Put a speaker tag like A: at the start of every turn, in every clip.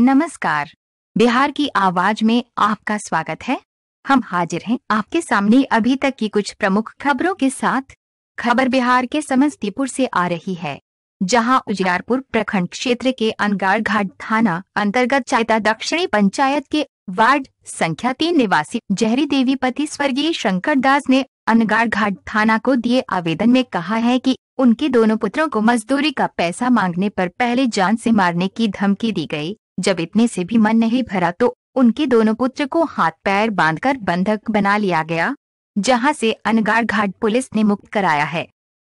A: नमस्कार बिहार की आवाज में आपका स्वागत है हम हाजिर हैं आपके सामने अभी तक की कुछ प्रमुख खबरों के साथ खबर बिहार के समस्तीपुर से आ रही है जहां उजियारपुर प्रखंड क्षेत्र के अनगार घाट थाना अंतर्गत चायता दक्षिणी पंचायत के वार्ड संख्या तीन निवासी जहरी देवी पति स्वर्गीय शंकर दास ने अनगार घाट थाना को दिए आवेदन में कहा है कि उनके दोनों पुत्रों को मजदूरी का पैसा मांगने पर पहले जान से मारने की धमकी दी गई जब इतने से भी मन नहीं भरा तो उनके दोनों पुत्र को हाथ पैर बांधकर बंधक बना लिया गया जहां से अनगार घाट पुलिस ने मुक्त कराया है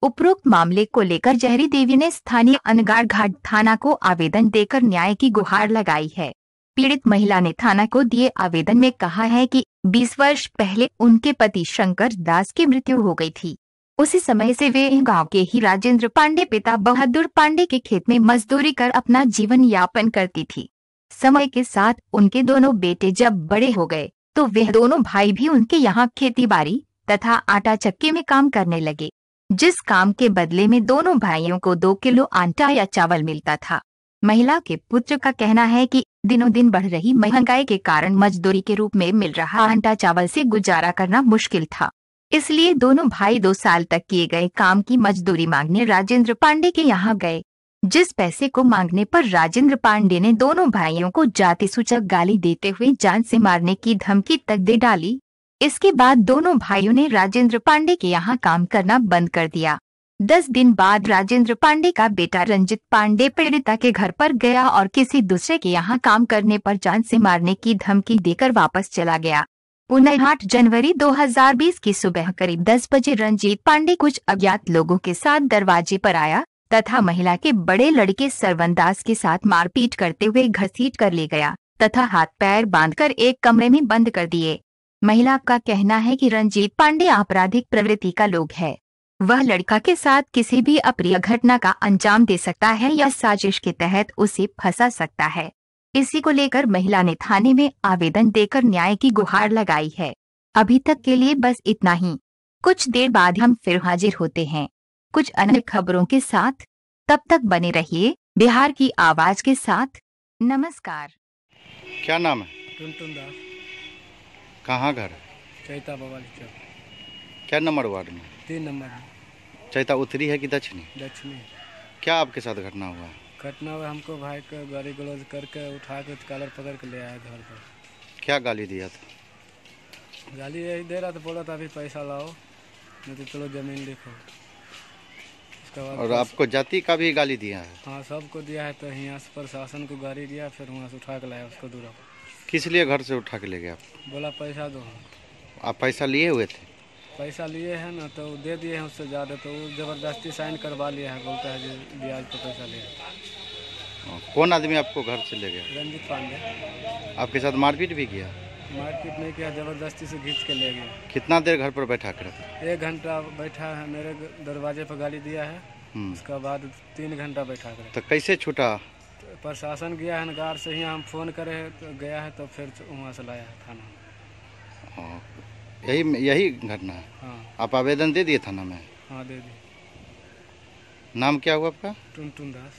A: उपरोक्त मामले को लेकर जहरी देवी ने स्थानीय अनगार घाट थाना को आवेदन देकर न्याय की गुहार लगाई है पीड़ित महिला ने थाना को दिए आवेदन में कहा है कि 20 वर्ष पहले उनके पति शंकर दास की मृत्यु हो गई थी उसी समय से वे गांव के ही राजेंद्र पांडे पिता बहादुर पांडे के खेत में मजदूरी कर अपना जीवन यापन करती थी समय के साथ उनके दोनों बेटे जब बड़े हो गए तो वे दोनों भाई भी उनके यहाँ खेती तथा आटा चक्की में काम करने लगे जिस काम के बदले में दोनों भाइयों को दो किलो आटा या चावल मिलता था महिला के पुत्र का कहना है कि दिनों दिन बढ़ रही महंगाई के कारण मजदूरी के रूप में मिल रहा आटा चावल से गुजारा करना मुश्किल था इसलिए दोनों भाई दो साल तक किए गए काम की मजदूरी मांगने राजेंद्र पांडे के यहाँ गए जिस पैसे को मांगने पर राजेंद्र पांडे ने दोनों भाइयों को जाति सूचक गाली देते हुए जान से मारने की धमकी तक दे डाली इसके बाद दोनों भाइयों ने राजेंद्र पांडे के यहाँ काम करना बंद कर दिया दस दिन बाद राजेंद्र पांडे का बेटा रंजित पांडे पीड़िता के घर पर गया और किसी दूसरे के यहाँ काम करने पर जान से मारने की धमकी देकर वापस चला गया उन्हें आठ जनवरी 2020 की सुबह करीब 10 बजे रंजीत पांडे कुछ अज्ञात लोगों के साथ दरवाजे पर आया तथा महिला के बड़े लड़के सरवन दास के साथ मारपीट करते हुए घसीट कर ले गया तथा हाथ पैर बांधकर एक कमरे में बंद कर दिए महिला का कहना है कि रंजीत पांडे आपराधिक प्रवृत्ति का लोग है वह लड़का के साथ किसी भी अप्रिय घटना का अंजाम दे सकता है या साजिश के तहत उसे फंसा सकता है इसी को लेकर महिला ने थाने में आवेदन देकर न्याय की गुहार लगाई है अभी तक के लिए बस इतना ही कुछ देर बाद हम फिर हाजिर होते हैं कुछ अन्य खबरों के साथ तब तक बने रहिए बिहार की आवाज के साथ नमस्कार
B: क्या नाम है दास कहाँ घर है चैता बाबा चौक क्या नंबर वार्ड में तीन
C: नंबर
B: चैता उत्तरी है कि दक्षिणी दक्षिणी क्या आपके साथ घटना हुआ
C: घटना हुआ हमको भाई को गाड़ी गलौज करके उठा के कलर पकड़ के ले आया घर पर
B: क्या गाली दिया था
C: गाली यही दे रहा था बोला था अभी पैसा लाओ नहीं तो चलो जमीन लिखो और
B: आपको जाति का भी गाली दिया है
C: हाँ सबको दिया है तो यहाँ से प्रशासन को गाली दिया फिर वहाँ से उठा के लाया उसको दूर
B: किस लिए घर से उठा के ले गया आप
C: बोला पैसा दो
B: आप पैसा लिए हुए थे
C: पैसा लिए है ना तो दे दिए हैं उससे ज़्यादा तो वो ज़बरदस्ती साइन करवा लिया है बोलता है जी ब्याज पर पैसा लिया
B: हाँ, कौन आदमी आपको घर से ले गया
C: रंजीत पांडे
B: आपके साथ मारपीट भी किया
C: मारपीट नहीं किया ज़बरदस्ती से घींच के ले गया
B: कितना देर घर पर बैठा कर
C: एक घंटा बैठा है मेरे दरवाजे पर गाड़ी दिया है हम्म। उसके बाद तीन घंटा बैठा कर
B: तो कैसे छूटा
C: प्रशासन गया है गार से ही हम फोन करे तो गया है तो फिर वहाँ से लाया है थाना
B: हाँ। यही यही घटना है हाँ आप आवेदन दे दिए थाना में
C: हाँ दे दिए
B: नाम क्या हुआ आपका टुन टुन दास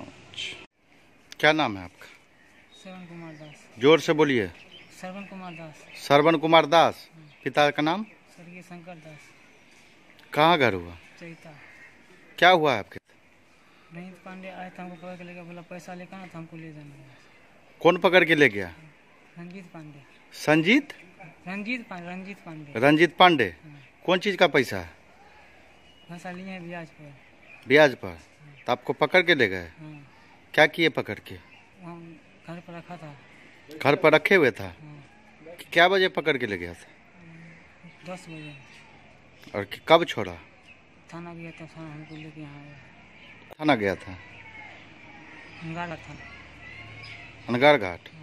B: अच्छा क्या नाम है आपका
C: श्रवण कुमार दास
B: जोर से बोलिए
C: श्रवण कुमार दास
B: श्रवण कुमार दास हाँ। पिता का नाम
C: स्वर्गीय शंकर दास
B: कहाँ घर हुआ चैता क्या हुआ आपके
C: नहीं पांडे आए थे हमको पकड़ के लेके बोला पैसा लेकर आना था हमको ले जाना
B: कौन पकड़ के ले गया हाँ। रंजीत पांडे संजीत
C: रंजीत रंजीत पांडे
B: रंजीत पांडे हाँ। कौन चीज का पैसा
C: पैसा लिए ब्याज पर
B: ब्याज पर हाँ। तो आपको पकड़ के ले गए हाँ। क्या किए पकड़ के
C: घर पर रखा था घर पर रखे हुए
B: था क्या बजे पकड़ के ले गया था
C: हम्म, दस बजे
B: और कब छोड़ा
C: थाना गया था थाना हमको लेके आया
B: थाना गया था अनगाड़ा था अनगार घाट